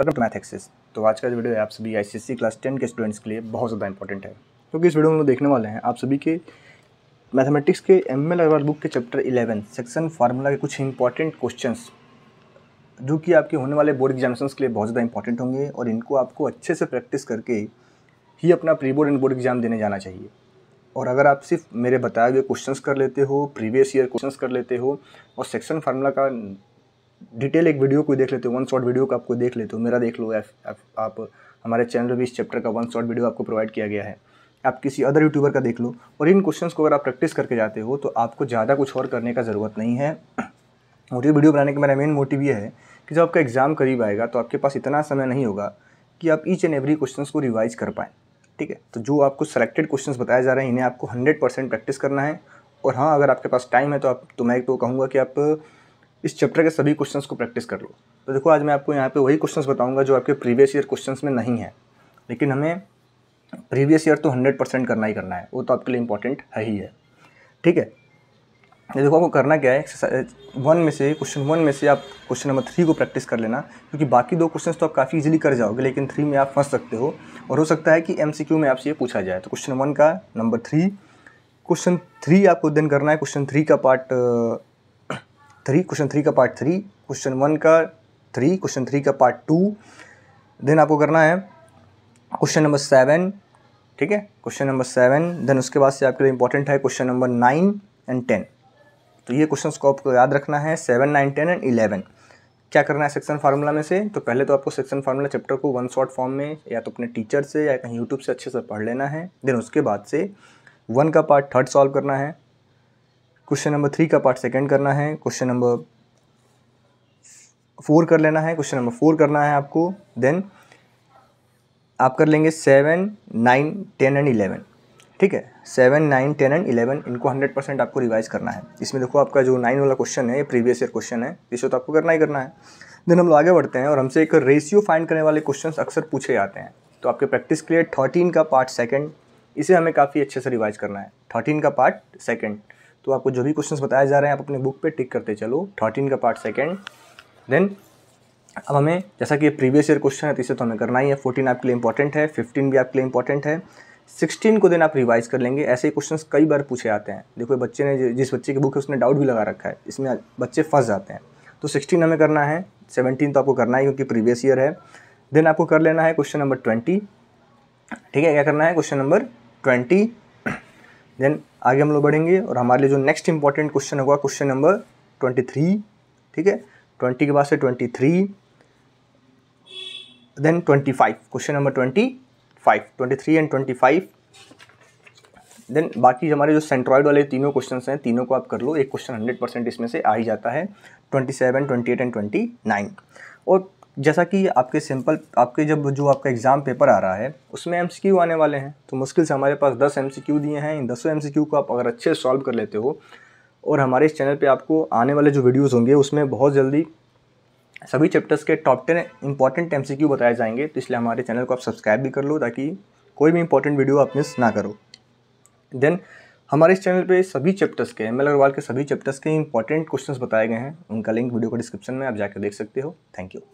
welcome to math access तो आज का जो वीडियो है आप सभी आईसीएससी क्लास टेन के स्टूडेंट्स के लिए बहुत ज़्यादा इंपॉर्टेंट है क्योंकि तो इस वीडियो में हम देखने वाले हैं आप सभी के मैथमेटिक्स के एम एल अग्रवाल बुक के चैप्टर इलेवन सेक्शन फार्मूला के कुछ इंपॉर्टेंट क्वेश्चन जो कि आपके होने वाले बोर्ड एग्जामेशन के लिए बहुत ज़्यादा इंपॉर्टेंट होंगे और इनको आपको अच्छे से प्रैक्टिस करके ही अपना pre board and board exam देने जाना चाहिए और अगर आप सिर्फ मेरे बताए हुए क्वेश्चंस कर लेते हो प्रीवियस ईयर क्वेश्चंस कर लेते हो और सेक्शन फार्मूला का डिटेल एक वीडियो को देख लेते हो वन शॉट वीडियो का आपको देख लेते हो मेरा देख लो एफ, आप हमारे चैनल भी इस चैप्टर का वन शॉट वीडियो आपको प्रोवाइड किया गया है आप किसी अदर यूट्यूबर का देख लो और इन क्वेश्चन को अगर आप प्रैक्टिस करके जाते हो तो आपको ज़्यादा कुछ और करने का ज़रूरत नहीं है और ये वीडियो बनाने का मेरा मेन मोटिव ये है कि जब आपका एग्ज़ाम करीब आएगा तो आपके पास इतना समय नहीं होगा कि आप ईच एंड एवरी क्वेश्चन को रिवाइज कर पाएँ ठीक है तो जो आपको सेलेक्टेड क्वेश्चन बताए जा रहे हैं इन्हें आपको हंड्रेड परसेंट प्रैक्टिस करना है और हाँ अगर आपके पास टाइम है तो आप तो मैं तो कहूँगा कि आप इस चैप्टर के सभी क्वेश्चंस को प्रैक्टिस कर लो तो देखो आज मैं आपको यहाँ पे वही क्वेश्चंस बताऊंगा जो आपके प्रीवियस ईयर क्वेश्चंस में नहीं है लेकिन हमें प्रीवियस ईयर तो हंड्रेड परसेंट करना ही करना है वो तो आपके लिए इंपॉर्टेंट है ही है ठीक है ये देखो आपको करना क्या है एक्सरसाइज वन में से क्वेश्चन वन में से आप क्वेश्चन नंबर थ्री को प्रैक्टिस कर लेना क्योंकि बाकी दो क्वेश्चन तो आप काफ़ी इजीली कर जाओगे लेकिन थ्री में आप फंस सकते हो और हो सकता है कि एमसीक्यू में आपसे ये पूछा जाए तो क्वेश्चन वन का नंबर थ्री क्वेश्चन थ्री आपको देन करना है क्वेश्चन थ्री का पार्ट थ्री क्वेश्चन थ्री का पार्ट थ्री क्वेश्चन वन का थ्री क्वेश्चन थ्री का पार्ट टू देन आपको करना है क्वेश्चन नंबर सेवन ठीक है क्वेश्चन नंबर सेवन देन उसके बाद से आपके लिए इंपॉर्टेंट है question number nine and ten तो ये क्वेश्चन को आपको याद रखना है seven nine ten and eleven क्या करना है सेक्शन फार्मूला में से तो पहले तो आपको सेक्शन फार्मूला चैप्टर को वन शॉर्ट फॉर्म में या तो अपने टीचर से या कहीं यूट्यूब से अच्छे से पढ़ लेना है देन उसके बाद से वन का पार्ट थर्ड सॉल्व करना है क्वेश्चन नंबर थ्री का पार्ट सेकेंड करना है क्वेश्चन नंबर फोर कर लेना है क्वेश्चन नंबर फोर करना है आपको देन आप कर लेंगे seven nine ten and eleven ठीक है seven nine ten and eleven इनको हंड्रेड परसेंट आपको रिवाइज करना है इसमें देखो आपका जो नाइन वाला क्वेश्चन है ये प्रीवियस ईयर क्वेश्चन है इसको तो आपको करना ही करना है देन हम लोग आगे बढ़ते हैं और हमसे एक रेशियो फाइंड करने वाले क्वेश्चन अक्सर पूछे जाते हैं तो आपके प्रैक्टिस के लिए थर्टीन का पार्ट सेकेंड इसे हमें काफ़ी अच्छे से रिवाइज करना है थर्टीन का पार्ट सेकेंड तो आपको जो भी क्वेश्चंस बताए जा रहे हैं आप अपने बुक पे टिक करते चलो थर्टीन का पार्ट सेकेंड देन अब हमें जैसा कि प्रीवियस ईयर क्वेश्चन है तीसरे तो, तो हमें करना ही है फोर्टीन आपके लिए इंपॉर्टेंट है फिफ्टीन भी आपके लिए इंपॉर्टेंट है सिक्सटीन को दिन आप रिवाइज कर लेंगे ऐसे क्वेश्चन कई बार पूछे आते हैं देखो बच्चे ने जिस बच्चे की बुक है उसने डाउट भी लगा रखा है इसमें बच्चे फंस जाते हैं तो सिक्सटीन हमें करना है सेवनटीन तो आपको करना है क्योंकि प्रीवियस ईयर है देन आपको कर लेना है क्वेश्चन नंबर ट्वेंटी ठीक है क्या करना है क्वेश्चन नंबर ट्वेंटी देन आगे हम लोग बढ़ेंगे और हमारे लिए जो नेक्स्ट इंपॉर्टेंट क्वेश्चन होगा क्वेश्चन नंबर ट्वेंटी थ्री ठीक है ट्वेंटी के बाद से twenty three then twenty five question number twenty five twenty three and twenty five then बाकी हमारे जो सेंट्रॉइड वाले तीनों क्वेश्चन हैं तीनों को आप कर लो एक क्वेश्चन हंड्रेड परसेंट इसमें से आ ही जाता है twenty seven twenty eight and twenty nine और जैसा कि आपके सिंपल आपके जब जो आपका एग्ज़ाम पेपर आ रहा है उसमें एम आने वाले हैं तो मुश्किल से हमारे पास दस एम दिए हैं इन दसों एम को आप अगर अच्छे से सॉल्व कर लेते हो और हमारे इस चैनल पे आपको आने वाले जो वीडियोस होंगे उसमें बहुत जल्दी सभी चैप्टर्स के टॉप टेन इंपॉर्टेंट एम बताए जाएंगे तो इसलिए हमारे चैनल को आप सब्सक्राइब भी कर लो ताकि कोई भी इंपॉर्टेंट वीडियो आप मिस ना करो देन हमारे इस चैनल पे सभी चैप्टर्स के एम अग्रवाल के सभी चैप्टर्स के इंपॉर्टेंट क्वेश्चंस बताए गए हैं उनका लिंक वीडियो को डिस्क्रिप्शन में आप जाकर देख सकते हो थैंक यू